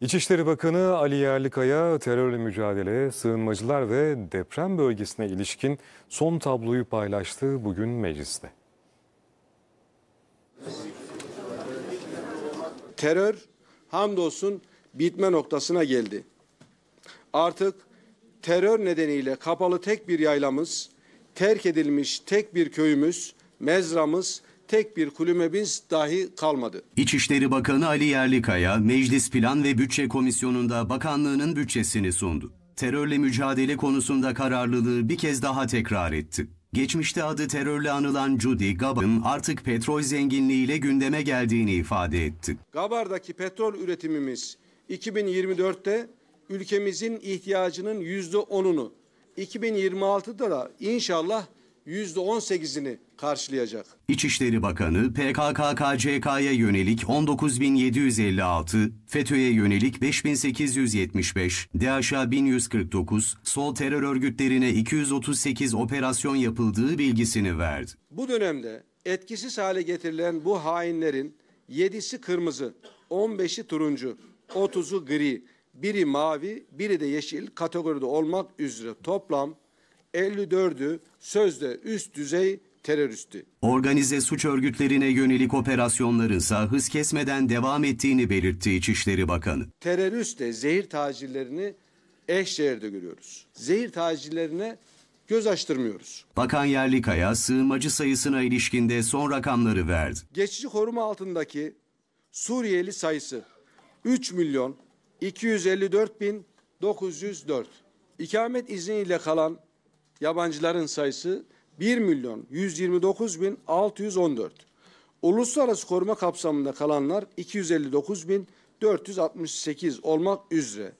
İçişleri Bakanı Ali Yerlikaya terörle mücadele, sığınmacılar ve deprem bölgesine ilişkin son tabloyu paylaştı bugün mecliste. Terör hamdolsun bitme noktasına geldi. Artık terör nedeniyle kapalı tek bir yaylamız, terk edilmiş tek bir köyümüz, mezramız tek bir kulübemiz dahi kalmadı. İçişleri Bakanı Ali Yerlikaya, Meclis Plan ve Bütçe Komisyonu'nda bakanlığının bütçesini sundu. Terörle mücadele konusunda kararlılığı bir kez daha tekrar etti. Geçmişte adı terörle anılan Judy Gabar'ın artık petrol zenginliğiyle gündeme geldiğini ifade etti. Gabar'daki petrol üretimimiz 2024'te ülkemizin ihtiyacının %10'unu, 2026'da da inşallah %18'ini karşılayacak. İçişleri Bakanı PKK-KCK'ya yönelik 19.756, FETÖ'ye yönelik 5.875, DH'a 1149, sol terör örgütlerine 238 operasyon yapıldığı bilgisini verdi. Bu dönemde etkisiz hale getirilen bu hainlerin 7'si kırmızı, 15'i turuncu, 30'u gri, biri mavi, biri de yeşil kategoride olmak üzere toplam 54'ü sözde üst düzey teröristi. Organize suç örgütlerine yönelik operasyonların sahız kesmeden devam ettiğini belirtti İçişleri Bakanı. Teröristle zehir tacirlerini eş Eşşehir'de görüyoruz. Zehir tacirlerine göz açtırmıyoruz. Bakan Yerlikaya sığınmacı sayısına ilişkinde son rakamları verdi. Geçici koruma altındaki Suriyeli sayısı 3 milyon 254 bin 904. İkamet izniyle kalan yabancıların sayısı 1 milyon 129 bin 614. Uluslararası koruma kapsamında kalanlar 259 bin 468 olmak üzere.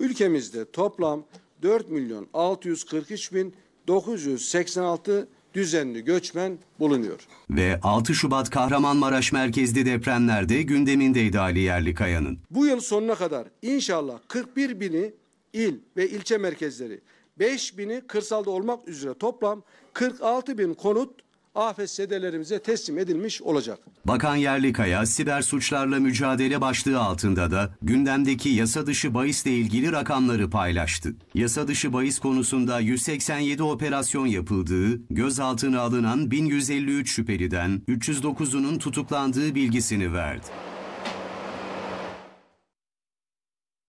Ülkemizde toplam 4 milyon 643 bin 986 düzenli göçmen bulunuyor. Ve 6 Şubat Kahramanmaraş merkezli depremlerde gündemindeydi Ali Yerlikaya'nın. Bu yıl sonuna kadar inşallah 41 bini il ve ilçe merkezleri 5 bini kırsalda olmak üzere toplam 46 bin konut afet sedelerimize teslim edilmiş olacak. Bakan Yerlikaya siber suçlarla mücadele başlığı altında da gündemdeki yasa dışı bahisle ilgili rakamları paylaştı. Yasa dışı bahis konusunda 187 operasyon yapıldığı, gözaltına alınan 1153 şüpheliden 309'unun tutuklandığı bilgisini verdi.